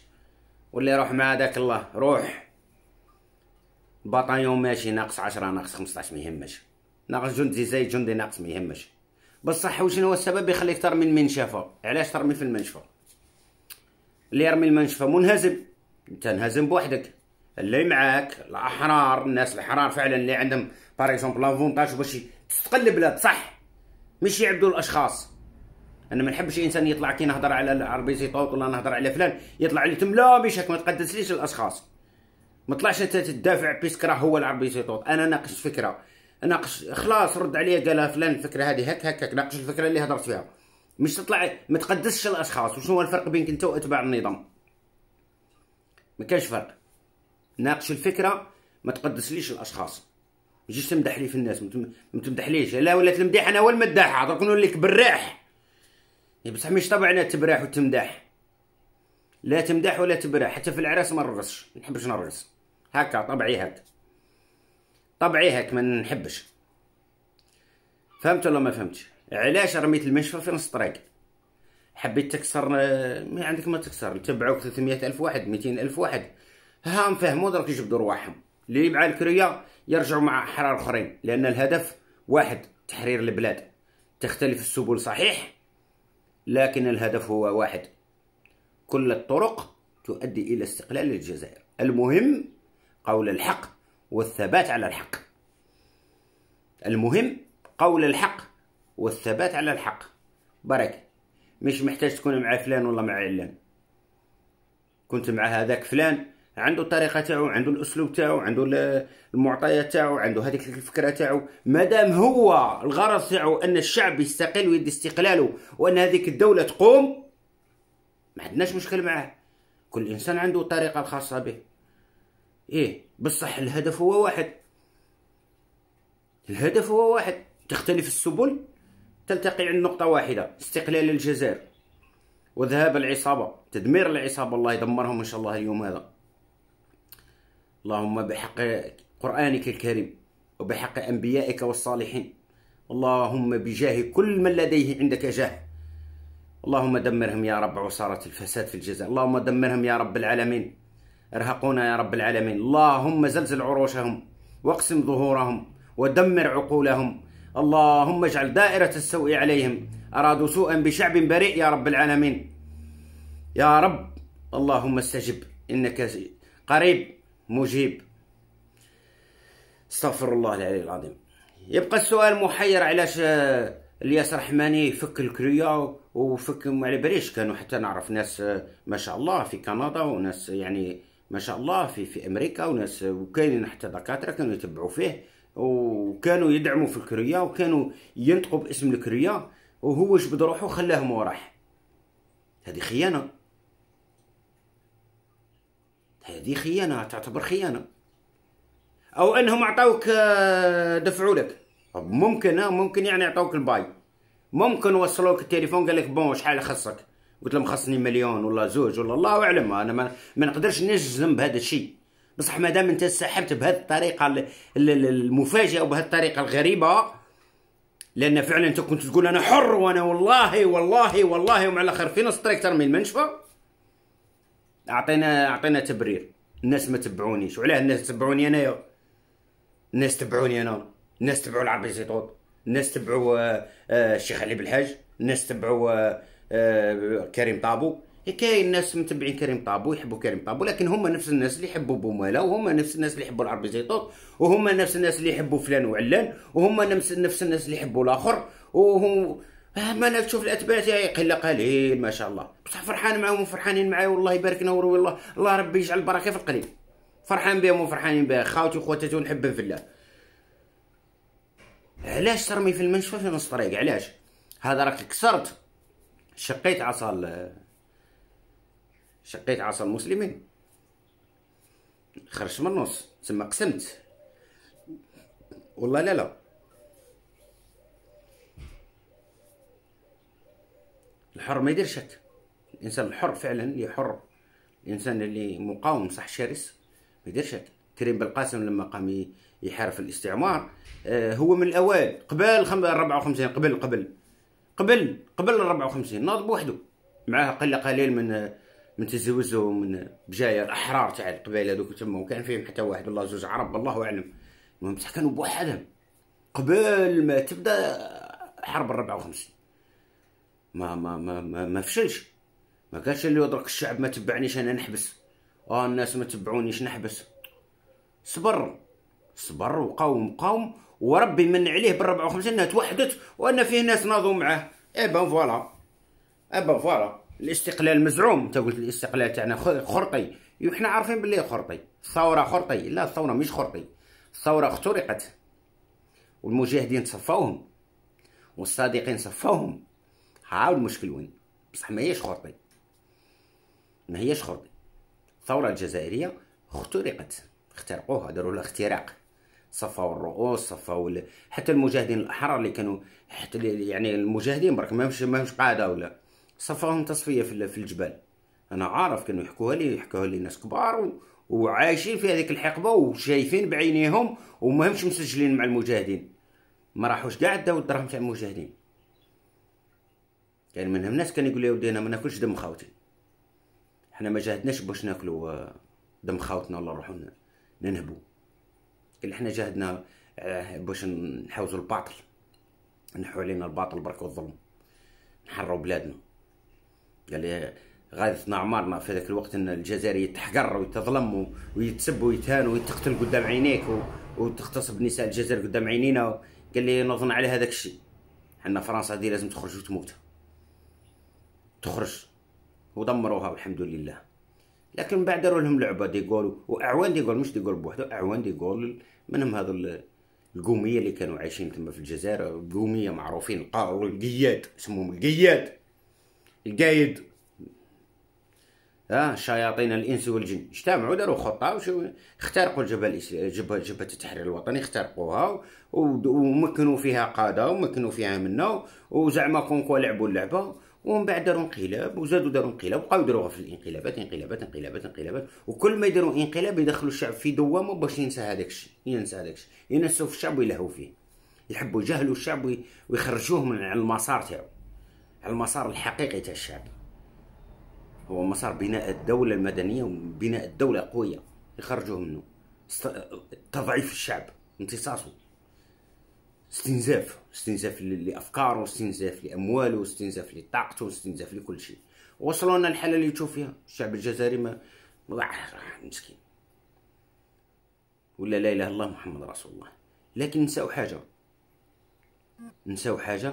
ولا يروح مع ذاك الله روح بطايون ماشي ناقص 10 ناقص 15 ما يهمش ناقص جندي زي جندي ناقص ما يهمش بصح وشنو هو السبب يخليك ترمي المنشفه علاش ترمي في المنشفه اللي يرمي المنشفه منهزم تنهزم بوحدك اللي معاك الاحرار الناس الحرار فعلا اللي عندهم باغ اكزومبل لافونتاج باش تستقل البلاد صح مش يعبدوا الاشخاص انا ما نحبش انسان يطلع كي نهضر على العربي زيطوط ولا نهضر على فلان يطلع لي لا بشك ما تقدسليش الاشخاص ما طلعش انت تدافع بيسك راه هو العربي زيطوط انا ناقش فكره ناقش خلاص رد عليا قالها فلان الفكره هذه هك هك هك ناقش الفكره اللي هضرت فيها مش تطلع ما تقدسش الاشخاص وشنو هو الفرق بينك انت واتباع النظام ما كانش فرق ناقش الفكره ما تقدسليش الاشخاص ما تجيش تمدح لي في الناس ما تمدحليش لا ولا تمدح انا هو المداح درك لك براح بصح مش طبعنا تبراح وتمدح لا تمدح ولا تبرح حتى في العراس ما نرقصش ما نحبش نرقص هكا طبعي هاد طبعي هاك ما نحبش فهمت ولا ما فهمتش علاش رميت المشفى في نص الطريق حبيت تكسر آه، ما عندك ما تكسر تبعوك 300 الف واحد 200 الف واحد ها نفهموا درك يجبدوا رواحهم اللي مع الكريه يرجعوا مع احرار اخرين لان الهدف واحد تحرير البلاد تختلف السبل صحيح لكن الهدف هو واحد كل الطرق تؤدي الى استقلال الجزائر المهم قول الحق والثبات على الحق المهم قول الحق والثبات على الحق برك مش محتاج تكون مع فلان ولا مع علان كنت مع هذاك فلان عنده الطريقه تاعو عنده الاسلوب تاعو عنده المعطيات تاعو عنده هذيك الفكره تاعو مادام هو الغرض تاعو ان الشعب يستقل ويدي استقلاله وان هذيك الدوله تقوم ما عندناش مشكل معاه كل انسان عنده الطريقه الخاصه به ايه بصح الهدف هو واحد الهدف هو واحد تختلف السبل تلتقي عند نقطة واحدة استقلال الجزائر وذهاب العصابة تدمير العصابة الله يدمرهم إن شاء الله اليوم هذا اللهم بحق قرآنك الكريم وبحق أنبيائك والصالحين اللهم بجاه كل من لديه عندك جاه اللهم دمرهم يا رب عصارة الفساد في الجزاء اللهم دمرهم يا رب العالمين ارهقونا يا رب العالمين اللهم زلزل عروشهم واقسم ظهورهم ودمر عقولهم اللهم اجعل دائرة السوء عليهم أرادوا سوءا بشعب بريء يا رب العالمين يا رب اللهم استجب إنك قريب مجيب استغفر الله العلي العظيم يبقى السؤال محير علاش آه، الياس رحماني فك الكريا وفك على بريش كانوا حتى نعرف ناس آه، ما شاء الله في كندا وناس آه، يعني ما شاء الله في في امريكا وناس وكاينين حتى دكاتره كانوا يتبعوا فيه وكانوا يدعموا في الكريا وكانوا ينطقوا باسم الكريا وهو جبد روحه وخلاهم وراح هذه خيانه هذه خيانه تعتبر خيانه او انهم عطاوك آه، دفعوا لك ممكن آه، ممكن يعني عطاوك الباي ممكن وصلوك التليفون قال لك بون شحال خصك قلت لهم خصني مليون ولا زوج ولا الله اعلم انا ما, ما نقدرش نجزم بهذا الشيء بصح ما دام انت سحبت بهذه الطريقه المفاجئه وبهذه الطريقه الغريبه لان فعلا انت كنت تقول انا حر وانا والله والله والله ومع الاخر فين نص من المنشفه اعطينا اعطينا تبرير الناس ما تبعونيش وعلاه الناس تبعوني انايا الناس تبعوني انا الناس تبعوا العربي زيطوط الناس تبعوا آه، آه، الشيخ علي بالحاج الناس تبعوا آه، كريم طابو كاين ناس متبعين كريم طابو يحبوا كريم طابو لكن هما نفس الناس اللي يحبوا بومالا وهما نفس الناس اللي يحبوا العربي زيطوط وهما نفس الناس اللي يحبوا فلان وعلان وهما نفس الناس اللي يحبوا الاخر وهم اما انا تشوف الاتباع تاعي قله قليل ما شاء الله بصح فرحان معاهم وفرحانين معايا والله يبارك لنا وروي الله الله ربي يجعل البركه في القليل فرحان بهم وفرحانين بها خاوتي وخواتي ونحبهم في الله علاش ترمي في المنشفى في نص طريق علاش هذا راك كسرت شقيت عصا شقيت عصا المسلمين خرجت من النص تسمى قسمت والله لا لا الحر ما يدير شك الانسان الحر فعلا اللي حر الانسان اللي مقاوم صح شرس ما يدير شك كريم بالقاسم لما قام يحارب في الاستعمار آه، هو من الاوائل قبل 54 قبل قبل قبل قبل 54 ناض بوحده معاه قله قليل من آه، من تزوزو من آه، بجايه الاحرار تاع القبائل هذوك تما وكان فيهم حتى واحد والله زوج عرب الله اعلم المهم بصح كانوا بوحدهم قبل ما تبدا حرب 54 ما ما ما ما, ما فشلش ما كانش اللي درك الشعب ما تبعنيش انا نحبس اه الناس ما تبعونيش نحبس صبر صبر وقاوم قاوم وربي من عليه بالربع 54 انها توحدت وان فيه ناس ناضوا معاه اي بان فوالا اي بان فوالا الاستقلال مزعوم انت قلت الاستقلال تاعنا خرطي وحنا عارفين باللي خرطي الثوره خرطي لا الثوره مش خرطي الثوره اخترقت والمجاهدين صفوهم والصادقين صفوهم هعاود المشكل وين بصح ما هيش خرطي ما هيش خرطي الثوره الجزائريه اخترقت اخترقوها داروا لها اختراق صفاو الرؤوس صفاو ال... حتى المجاهدين الاحرار اللي كانوا حتى يعني المجاهدين برك ما مش قاعده ولا صفاهم تصفيه في, في الجبال انا عارف كانوا يحكوها لي يحكوها لي ناس كبار و... وعايشين في هذيك الحقبه وشايفين بعينيهم وماهمش مسجلين مع المجاهدين ما راحوش كاع داو الدرهم تاع المجاهدين كان يعني منهم ناس كان يقول يا ودي انا ما ناكلش دم خاوتي حنا ما جاهدناش باش ناكلوا آه، دم خاوتنا ولا نروحو ننهبو كان حنا جاهدنا آه، باش نحوزوا الباطل نحو علينا الباطل برك والظلم نحروا بلادنا قال لي غادثنا عمرنا في ذاك الوقت ان الجزائر يتحقر ويتظلم ويتسب ويتهان ويتقتل قدام عينيك وتغتصب نساء الجزائر قدام عينينا قال لي نظن على هذاك الشيء حنا فرنسا دي لازم تخرج وتموت تخرج ودمروها والحمد لله لكن من بعد داروا لهم لعبه ديغول واعوان ديغول مش ديغول بوحدو اعوان ديغول منهم هذو القوميه اللي كانوا عايشين تما في الجزائر القوميه معروفين قالوا القياد اسمهم القياد القايد اه شياطين الانس والجن اجتمعوا داروا خطه وشو اخترقوا الجبهه جبهه جبهه التحرير الوطني اخترقوها ومكنوا فيها قاده ومكنوا فيها منا وزعما كونكو لعبوا اللعبه ومن بعد داروا انقلاب وزادوا داروا انقلاب وبقاو يديروا في الانقلابات انقلابات انقلابات انقلابات وكل ما يديروا انقلاب يدخلوا الشعب في دوامه باش ينسى هذاك الشيء ينسى هذاك الشيء ينسوا في الشعب ويلهوا فيه يحبوا يجهلوا الشعب ويخرجوه من على المسار تاعو على المسار الحقيقي تاع الشعب هو مسار بناء الدولة المدنية وبناء الدولة قوية يخرجوه منه تضعيف الشعب انتصاصه استنزاف استنزاف لافكاره استنزاف لامواله استنزاف لطاقته استنزاف لكل شيء وصلونا الحاله اللي تشوف فيها الشعب الجزائري ما مسكين ولا لا اله الا الله محمد رسول الله لكن نساو حاجه نساو حاجه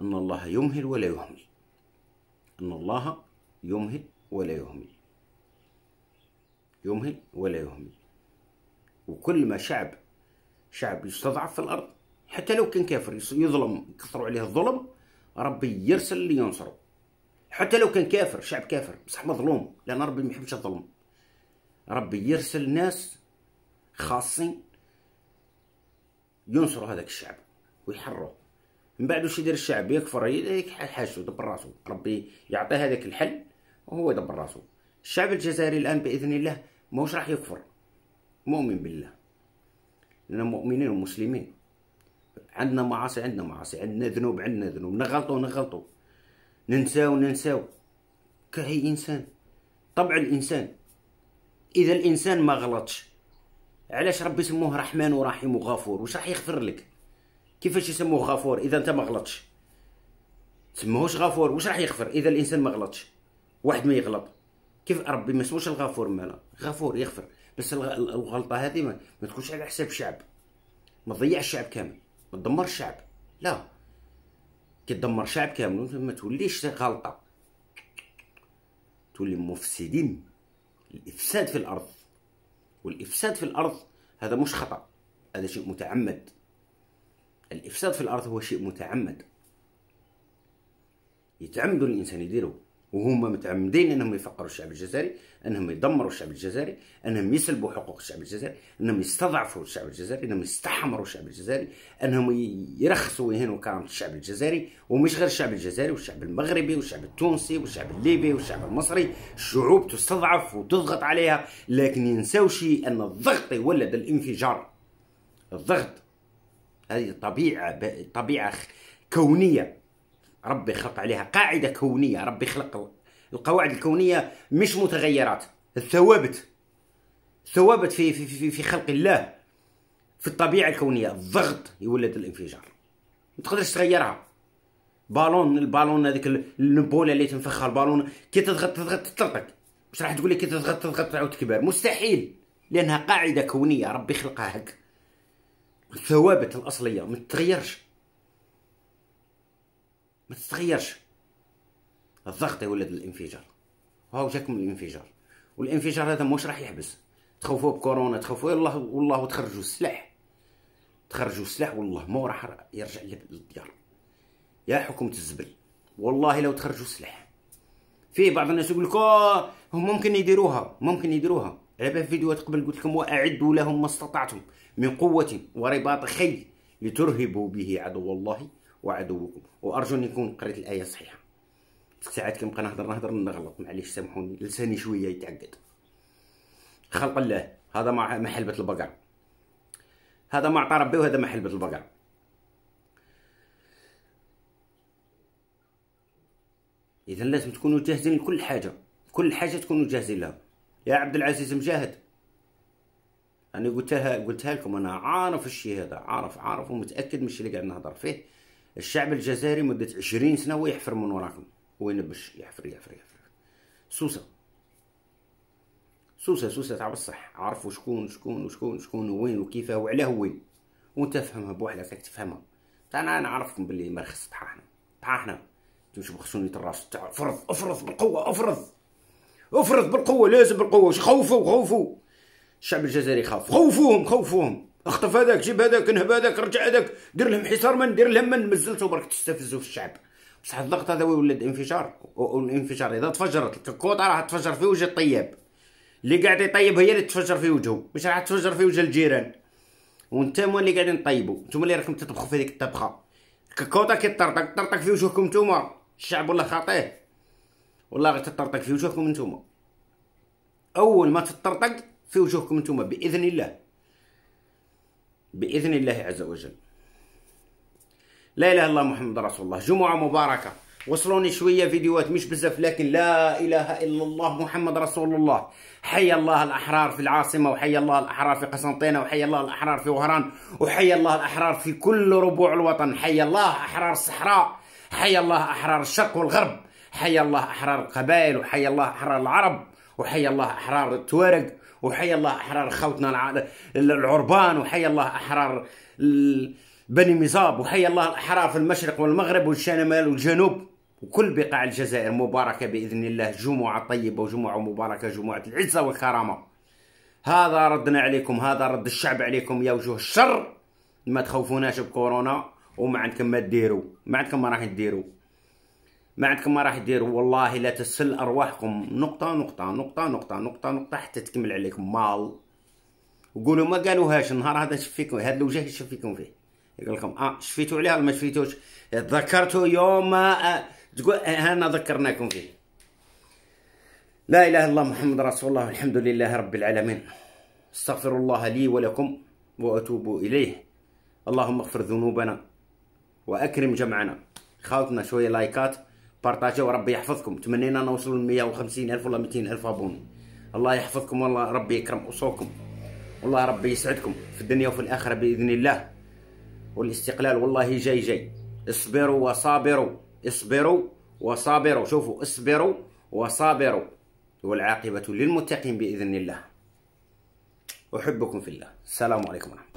ان الله يمهل ولا يهمل ان الله يمهل ولا يهمل يمهل ولا يهمل وكل ما شعب شعب يستضعف في الارض حتى لو كان كافر يظلم يكثروا عليه الظلم ربي يرسل اللي ينصره حتى لو كان كافر شعب كافر بصح مظلوم لان ربي ما يحبش الظلم ربي يرسل ناس خاصين ينصروا هذاك الشعب ويحروه من بعد واش يدير الشعب يكفر حاجته يدبر راسو ربي يعطي هذاك الحل وهو يدبر راسو الشعب الجزائري الان باذن الله ماهوش راح يكفر مؤمن بالله لان مؤمنين ومسلمين عندنا معاصي عندنا معاصي عندنا ذنوب عندنا ذنوب نغلطو نغلطو ننساو ننساو كأي انسان طبع الانسان اذا الانسان ما غلطش علاش ربي سموه رحمن ورحيم وغفور واش راح يغفر لك كيفاش يسموه غفور اذا انت ما غلطش تسموهوش غفور واش راح يغفر اذا الانسان ما غلطش واحد ما يغلط كيف ربي ما سموش الغفور مالا غفور يغفر بس الغلطه هذه ما, ما تكونش على حساب الشعب ما تضيعش الشعب كامل ما تدمر الشعب لا كتدمر شعب كامل ما توليش غلطه تولي مفسدين الافساد في الارض والافساد في الارض هذا مش خطا هذا شيء متعمد الافساد في الارض هو شيء متعمد يتعمد الانسان يديره وهما متعمدين انهم يفقروا الشعب الجزائري انهم يدمروا الشعب الجزائري انهم يسلبوا حقوق الشعب الجزائري انهم يستضعفوا الشعب الجزائري انهم يستحمروا الشعب الجزائري انهم يرخصوا ويهينوا كرامه الشعب الجزائري ومش غير الشعب الجزائري والشعب المغربي والشعب التونسي والشعب الليبي والشعب المصري الشعوب تستضعف وتضغط عليها لكن ينساو شيء ان الضغط يولد الانفجار الضغط هذه طبيعه طبيعه كونيه ربي خلق عليها قاعدة كونية ربي خلق القواعد الكونية مش متغيرات الثوابت ثوابت في, في, في, في خلق الله في الطبيعة الكونية الضغط يولد الانفجار ما تقدرش تغيرها بالون البالون هذيك النبولة اللي تنفخها البالون كي تضغط تضغط تطرطق مش راح تقول لي كي تضغط تضغط تعاود تكبر مستحيل لانها قاعده كونيه ربي خلقها هك الثوابت الاصليه ما تتغيرش ما تتغيرش الضغط يولد الانفجار هاو جاكم الانفجار والانفجار هذا مش راح يحبس تخوفوه بكورونا تخوفوه الله والله تخرجوا السلاح تخرجوا السلاح والله ما راح يرجع للديار يا حكومة الزبل والله لو تخرجوا السلاح في بعض الناس يقول لك آه، هم ممكن يديروها ممكن يديروها على بال فيديوهات قبل قلت لكم واعدوا لهم ما استطعتم من قوه ورباط خيل لترهبوا به عدو الله وعدوكم وارجو ان يكون قريت الايه صحيحه ساعات كنبقى نهضر نهضر نغلط معليش سامحوني لساني شويه يتعقد خلق الله هذا مع محلبة البقر هذا ما عطى ربي وهذا ما البقر اذا لازم تكونوا جاهزين لكل حاجه كل حاجه تكونوا جاهزين لها يا عبد العزيز مجاهد انا قلتها قلتها لكم انا عارف الشيء هذا عارف عارف ومتاكد من الشيء اللي قاعد نهضر فيه الشعب الجزائري مدة عشرين سنة هو يحفر من وراكم وين باش يحفر يحفر يحفر سوسة سوسة سوسة تاع بصح عرفوا شكون شكون وشكون شكون وين وكيفاه وعلاه وين وانت فهمها بوحدك تفهمها انا انا عرفت بلي مرخص طحاحنا طحاحنا تمشي بخصوني الراس تاع افرض افرض بالقوة افرض افرض بالقوة لازم بالقوة خوفو خوفوا الشعب الجزائري خاف خوفوهم خوفوهم اخطف هذاك جيب هذاك نهب هذاك رجع هذاك دير لهم حصار من دير لهم من مزلتو برك تستفزوا في الشعب بصح الضغط هذا ولد انفجار والانفجار اذا تفجرت الكوطه راح تفجر في وجه الطياب اللي قاعد يطيب هي اللي تفجر في وجهه مش راح تفجر في وجه الجيران وانتم اللي قاعدين طيبوا انتم اللي راكم تطبخوا في هذيك الطبخه الكوطه كيطرطق طرطق في وجهكم نتوما الشعب والله خاطيه والله غير تطرطق في وجهكم نتوما اول ما تطرطق في وجهكم نتوما باذن الله باذن الله عز وجل. لا اله الا الله محمد رسول الله، جمعه مباركه، وصلوني شويه فيديوهات مش بزاف لكن لا اله الا الله محمد رسول الله، حي الله الاحرار في العاصمه وحي الله الاحرار في قسنطينه وحي الله الاحرار في وهران وحي الله الاحرار في كل ربوع الوطن، حي الله احرار الصحراء، حي الله احرار الشرق والغرب، حي الله احرار القبائل وحي الله احرار العرب وحي الله احرار التوارق وحي الله احرار خوتنا العربان وحي الله احرار بني مزاب وحي الله الاحرار في المشرق والمغرب والشمال والجنوب وكل بقاع الجزائر مباركه باذن الله جمعه طيبه وجمعه مباركه جمعه العزه والكرامه هذا ردنا عليكم هذا رد الشعب عليكم يا وجوه الشر ما تخوفوناش بكورونا وما عندكم ما تديروا ما عندكم ما راح تديروا ما عندكم ما راح يدير والله لا تسل ارواحكم نقطه نقطه نقطه نقطه نقطه نقطه حتى تكمل عليكم مال وقولوا ما قالوهاش النهار هذا شفيكم هذا الوجه شفيكم فيه يقول لكم اه شفيتوا عليها ولا ما شفيتوش ذكرتوا يوم ما آه، تقول انا آه، ذكرناكم فيه لا اله الا الله محمد رسول الله الحمد لله رب العالمين استغفر الله لي ولكم واتوب اليه اللهم اغفر ذنوبنا واكرم جمعنا خاوتنا شويه لايكات بارطاجيو ربي يحفظكم تمنينا نوصلوا ل 150 الف ولا 200 الف ابوني الله يحفظكم والله ربي يكرم اصولكم والله ربي يسعدكم في الدنيا وفي الاخره باذن الله والاستقلال والله جاي جاي اصبروا وصابروا اصبروا وصابروا شوفوا اصبروا وصابروا والعاقبه للمتقين باذن الله احبكم في الله السلام عليكم ورحمه